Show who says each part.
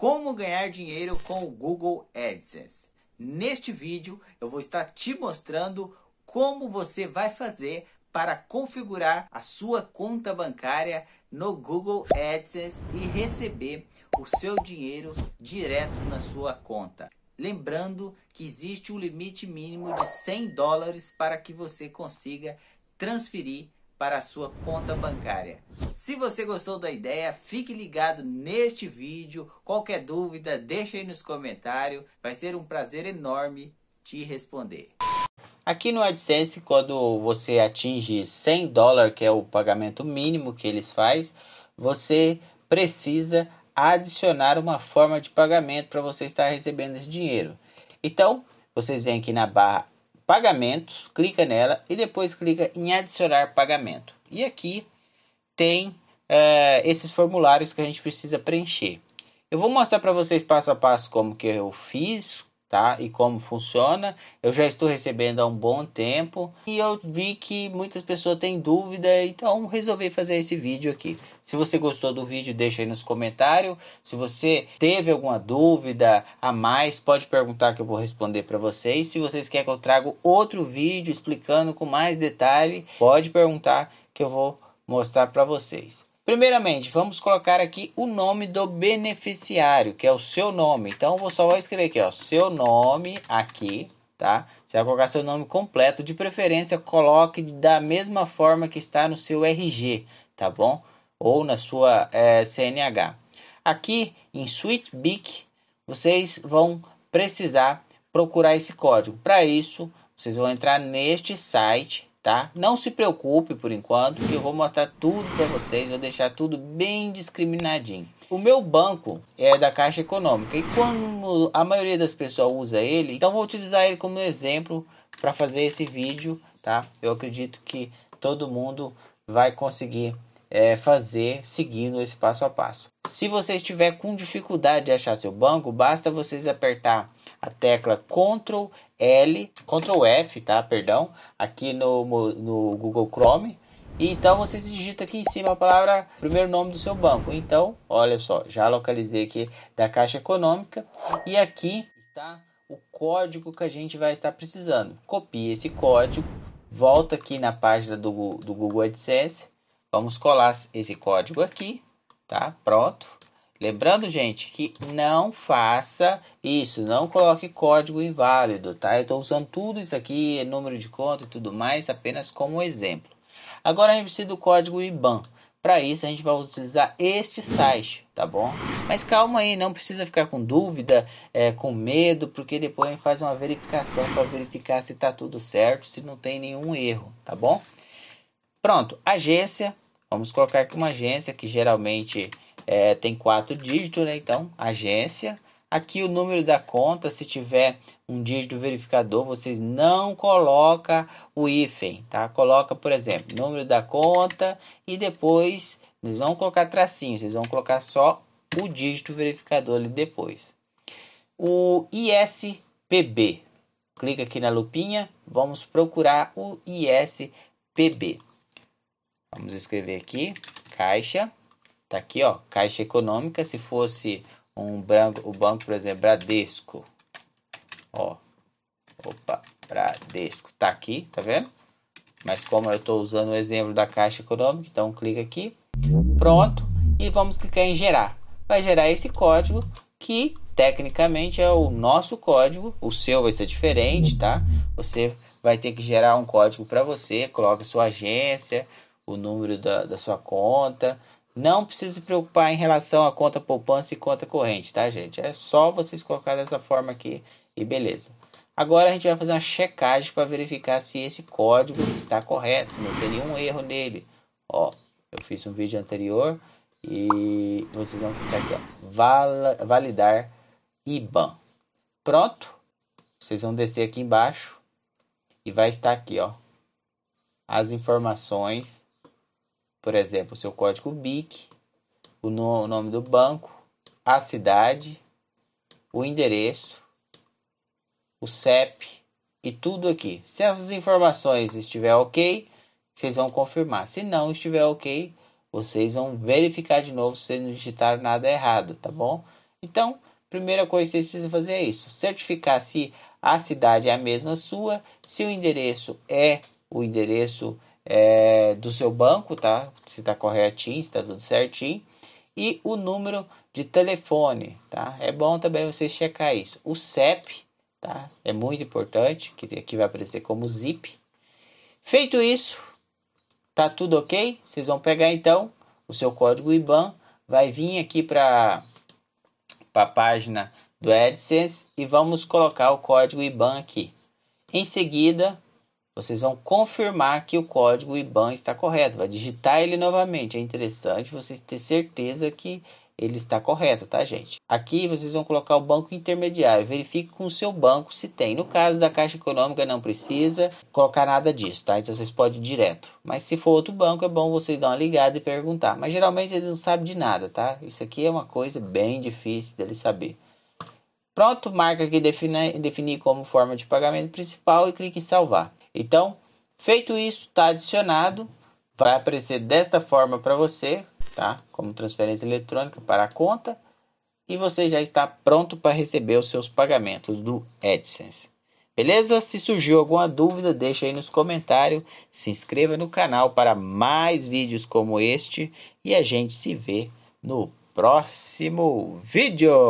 Speaker 1: Como ganhar dinheiro com o Google AdSense. Neste vídeo eu vou estar te mostrando como você vai fazer para configurar a sua conta bancária no Google AdSense e receber o seu dinheiro direto na sua conta. Lembrando que existe um limite mínimo de 100 dólares para que você consiga transferir para a sua conta bancária. Se você gostou da ideia, fique ligado neste vídeo. Qualquer dúvida, deixa aí nos comentários. Vai ser um prazer enorme te responder. Aqui no AdSense, quando você atinge 100 dólares, que é o pagamento mínimo que eles fazem, você precisa adicionar uma forma de pagamento para você estar recebendo esse dinheiro. Então, vocês vêm aqui na barra pagamentos, clica nela e depois clica em adicionar pagamento. E aqui tem é, esses formulários que a gente precisa preencher. Eu vou mostrar para vocês passo a passo como que eu fiz, tá? E como funciona. Eu já estou recebendo há um bom tempo e eu vi que muitas pessoas têm dúvida, então resolvi fazer esse vídeo aqui. Se você gostou do vídeo, deixa aí nos comentários. Se você teve alguma dúvida a mais, pode perguntar que eu vou responder para vocês. Se vocês querem que eu traga outro vídeo explicando com mais detalhe, pode perguntar que eu vou mostrar para vocês. Primeiramente, vamos colocar aqui o nome do beneficiário, que é o seu nome. Então, eu só vou escrever aqui, ó, seu nome aqui, tá? Você vai colocar seu nome completo, de preferência coloque da mesma forma que está no seu RG, tá bom? ou na sua é, eh, CNH. Aqui em SweetBeak, vocês vão precisar procurar esse código. Para isso, vocês vão entrar neste site, tá? Não se preocupe por enquanto, que eu vou mostrar tudo para vocês, vou deixar tudo bem discriminadinho. O meu banco é da Caixa Econômica e quando a maioria das pessoas usa ele, então vou utilizar ele como exemplo para fazer esse vídeo, tá? Eu acredito que todo mundo vai conseguir é, fazer seguindo esse passo a passo. Se você estiver com dificuldade de achar seu banco, basta vocês apertar a tecla Ctrl L, Ctrl F, tá? Perdão, aqui no, no Google Chrome. E então você digita aqui em cima a palavra, primeiro nome do seu banco. Então, olha só, já localizei aqui da Caixa Econômica e aqui está o código que a gente vai estar precisando. Copie esse código, volta aqui na página do, do Google AdSense Vamos colar esse código aqui, tá? Pronto. Lembrando, gente, que não faça isso, não coloque código inválido, tá? Eu estou usando tudo isso aqui, número de conta e tudo mais, apenas como exemplo. Agora a gente precisa do código IBAN. Para isso a gente vai utilizar este site, tá bom? Mas calma aí, não precisa ficar com dúvida, é, com medo, porque depois a gente faz uma verificação para verificar se está tudo certo, se não tem nenhum erro, tá bom? Pronto, agência. Vamos colocar aqui uma agência que geralmente é, tem quatro dígitos, né? Então, agência. Aqui o número da conta, se tiver um dígito verificador, vocês não coloca o hífen, tá? Coloca, por exemplo, número da conta e depois eles vão colocar tracinho, vocês vão colocar só o dígito verificador ali depois. O ISPB. Clica aqui na lupinha, vamos procurar o ISPB. Vamos escrever aqui, caixa. Tá aqui, ó, caixa econômica. Se fosse um branco, o banco, por exemplo, Bradesco. Ó. Opa, Bradesco. Tá aqui, tá vendo? Mas como eu estou usando o exemplo da Caixa Econômica, então clica aqui. Pronto. E vamos clicar em gerar. Vai gerar esse código que tecnicamente é o nosso código. O seu vai ser diferente, tá? Você vai ter que gerar um código para você, coloca sua agência, o número da, da sua conta. Não precisa se preocupar em relação à conta poupança e conta corrente, tá, gente? É só vocês colocar dessa forma aqui e beleza. Agora a gente vai fazer uma checagem para verificar se esse código está correto, se não tem nenhum erro nele. Ó, eu fiz um vídeo anterior e vocês vão clicar aqui, ó, val validar IBAN. Pronto? Vocês vão descer aqui embaixo e vai estar aqui, ó, as informações por exemplo, seu código BIC, o, no, o nome do banco, a cidade, o endereço, o CEP e tudo aqui. Se essas informações estiver ok, vocês vão confirmar. Se não estiver ok, vocês vão verificar de novo se não digitaram nada errado, tá bom? Então, primeira coisa que vocês precisam fazer é isso: certificar se a cidade é a mesma sua, se o endereço é o endereço é, do seu banco, tá? Se está corretinho, está tudo certinho. E o número de telefone, tá? É bom também você checar isso. O CEP, tá? É muito importante, que aqui vai aparecer como ZIP. Feito isso, tá tudo ok? Vocês vão pegar então o seu código IBAN, vai vir aqui para a página do AdSense e vamos colocar o código IBAN aqui. Em seguida, vocês vão confirmar que o código IBAN está correto, vai digitar ele novamente. É interessante vocês ter certeza que ele está correto, tá, gente? Aqui vocês vão colocar o banco intermediário. Verifique com o seu banco se tem. No caso da Caixa Econômica, não precisa colocar nada disso, tá? Então vocês podem ir direto. Mas se for outro banco, é bom vocês dar uma ligada e perguntar. Mas geralmente eles não sabem de nada, tá? Isso aqui é uma coisa bem difícil deles saber. Pronto, marca aqui definir como forma de pagamento principal e clique em salvar. Então, feito isso, está adicionado, vai aparecer desta forma para você, tá? Como transferência eletrônica para a conta e você já está pronto para receber os seus pagamentos do AdSense. Beleza? Se surgiu alguma dúvida, deixa aí nos comentários, se inscreva no canal para mais vídeos como este e a gente se vê no próximo vídeo.